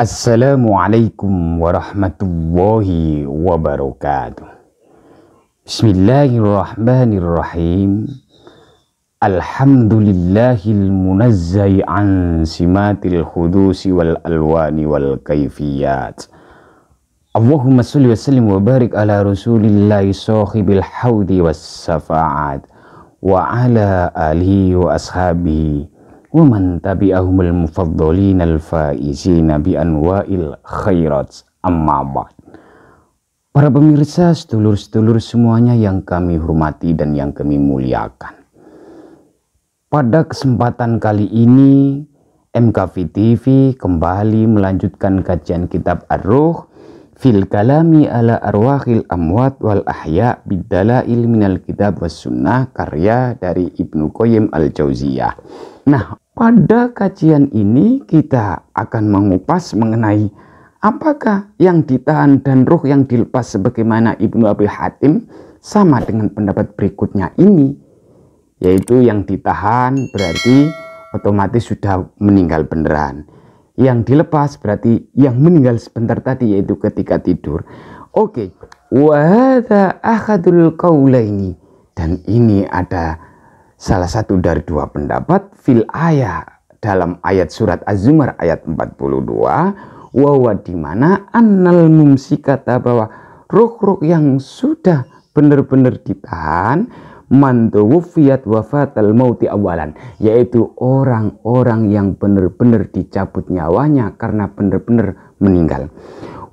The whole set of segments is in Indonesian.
السلام عليكم ورحمة الله وبركاته بسم الله الرحمن الرحيم الحمد لله المنزه عن سمات الخدوس والألوان والكيفيات اللهم صل وسلم وبارك على رسول الله صاحب الحوض والصفعات وعلى آله وأصحابه Waman tabi'ahumul mufaddalin al Faizin Nabi anwa'il khairat amma ba'd. Para pemirsa, sedulur-sedulur semuanya yang kami hormati dan yang kami muliakan. Pada kesempatan kali ini, MKV TV kembali melanjutkan kajian kitab Ar-Ruh fil kalami ala arwahil amwat wal ahya bidala ilminal kitab was sunnah karya dari Ibnu Qayyim al-Jauziyah. Nah, pada kajian ini kita akan mengupas mengenai apakah yang ditahan dan ruh yang dilepas sebagaimana Ibnu Abi Hatim sama dengan pendapat berikutnya ini yaitu yang ditahan berarti otomatis sudah meninggal beneran yang dilepas berarti yang meninggal sebentar tadi yaitu ketika tidur oke okay. wahada kaula ini dan ini ada Salah satu dari dua pendapat fil ayah dalam ayat surat Az-Zumar ayat 42 wawa di mana annal kata bahwa ruk-ruk yang sudah benar-benar ditahan mantu wafat wafatal mauti awalan yaitu orang-orang yang benar-benar dicabut nyawanya karena benar-benar meninggal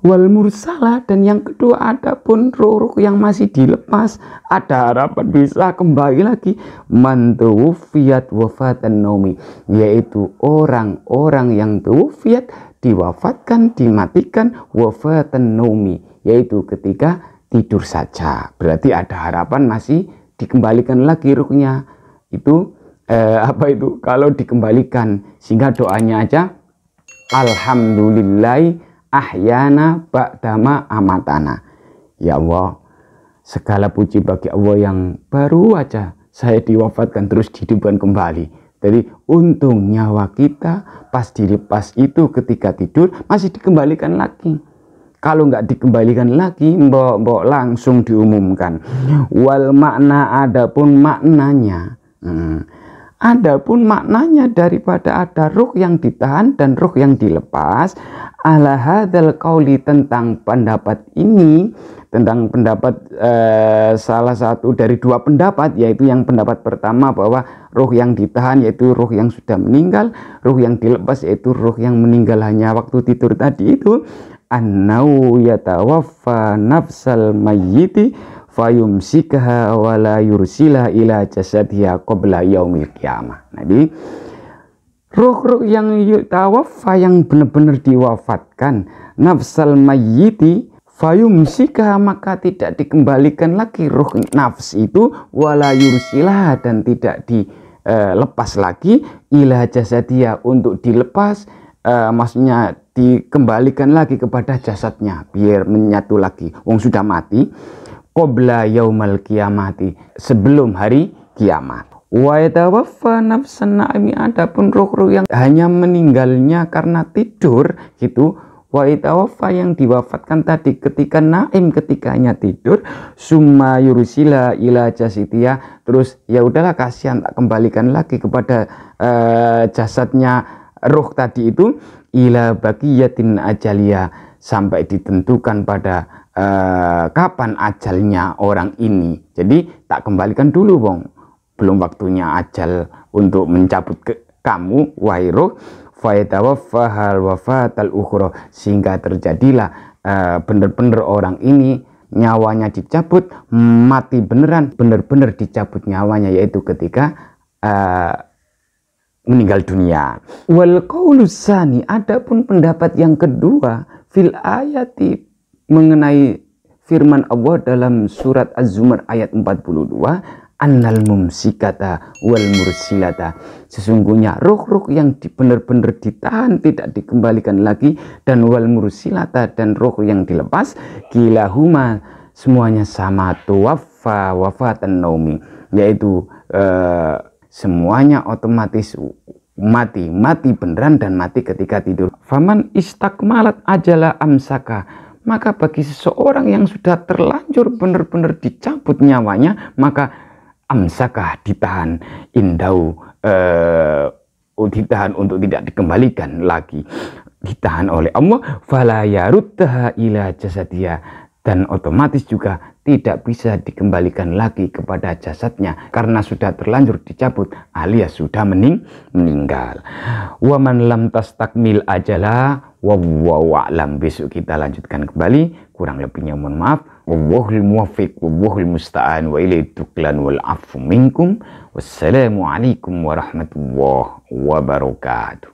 wal mursalah dan yang kedua ada pun roh-roh yang masih dilepas ada harapan bisa kembali lagi mantuwfiyat wafatan nomi yaitu orang-orang yang tuwfiyat diwafatkan dimatikan wafatan nomi yaitu ketika tidur saja berarti ada harapan masih dikembalikan lagi ruhnya itu eh, apa itu kalau dikembalikan sehingga doanya aja alhamdulillah ahyana ba'dama amatana. Ya Allah, segala puji bagi Allah yang baru aja saya diwafatkan terus dihidupkan kembali. Jadi untung nyawa kita pas dilepas itu ketika tidur masih dikembalikan lagi. Kalau nggak dikembalikan lagi, mbok-mbok langsung diumumkan. Wal makna adapun maknanya. Hmm Adapun maknanya daripada ada ruh yang ditahan dan ruh yang dilepas, ala hadal kauli tentang pendapat ini, tentang pendapat eh, salah satu dari dua pendapat, yaitu yang pendapat pertama bahwa ruh yang ditahan yaitu ruh yang sudah meninggal, ruh yang dilepas yaitu ruh yang meninggal hanya waktu tidur tadi itu annau yatawaffa nafsal mayyiti fayumsikaha wala yursila ila jasadhiya qabla yaumil qiyamah. Nabi Ruh-ruh yang tawafa yang benar-benar diwafatkan nafsal mayyiti fayumsika maka tidak dikembalikan lagi ruh nafs itu wala yursilah dan tidak dilepas eh, lagi ilah jasadia untuk dilepas uh, maksudnya dikembalikan lagi kepada jasadnya biar menyatu lagi wong sudah mati qabla yaumal kiamati sebelum hari kiamat wa yatawaffa nafsan na'imi adapun roh-roh yang hanya meninggalnya karena tidur gitu wa yatawaffa yang diwafatkan tadi ketika naim ketikanya tidur summa yursila ila jasitia terus ya udahlah kasihan tak kembalikan lagi kepada uh, jasadnya ruh tadi itu ila bakiyatin ajalia sampai ditentukan pada uh, kapan ajalnya orang ini. Jadi tak kembalikan dulu, wong. Belum waktunya ajal untuk mencabut ke kamu wahai ruh fayatawaffahal wafatal ukhra sehingga terjadilah eh, bener-bener uh, orang ini nyawanya dicabut mati beneran bener-bener dicabut nyawanya yaitu ketika uh, meninggal dunia. Wal qaulusani adapun pendapat yang kedua fil ayati mengenai firman Allah dalam surat Az-Zumar ayat 42 annal mumsikata wal mursilata sesungguhnya roh-roh yang benar-benar ditahan tidak dikembalikan lagi dan wal mursilata dan roh yang dilepas huma semuanya sama tuwafa wafatan naumi yaitu eh, semuanya otomatis mati, mati beneran dan mati ketika tidur. Faman istakmalat ajala amsaka. Maka bagi seseorang yang sudah terlanjur bener-bener dicabut nyawanya, maka amsaka ditahan indau eh, ditahan untuk tidak dikembalikan lagi ditahan oleh Allah fala ila jasadia dan otomatis juga tidak bisa dikembalikan lagi kepada jasadnya karena sudah terlanjur dicabut alias sudah mening meninggal. Waman lam tas takmil ajala wa a'lam. Besok kita lanjutkan kembali. Kurang lebihnya mohon maaf. Wallahul muwaffiq wallahul musta'an wa ilaihi tuklan wal afu minkum. alaikum warahmatullahi wabarakatuh.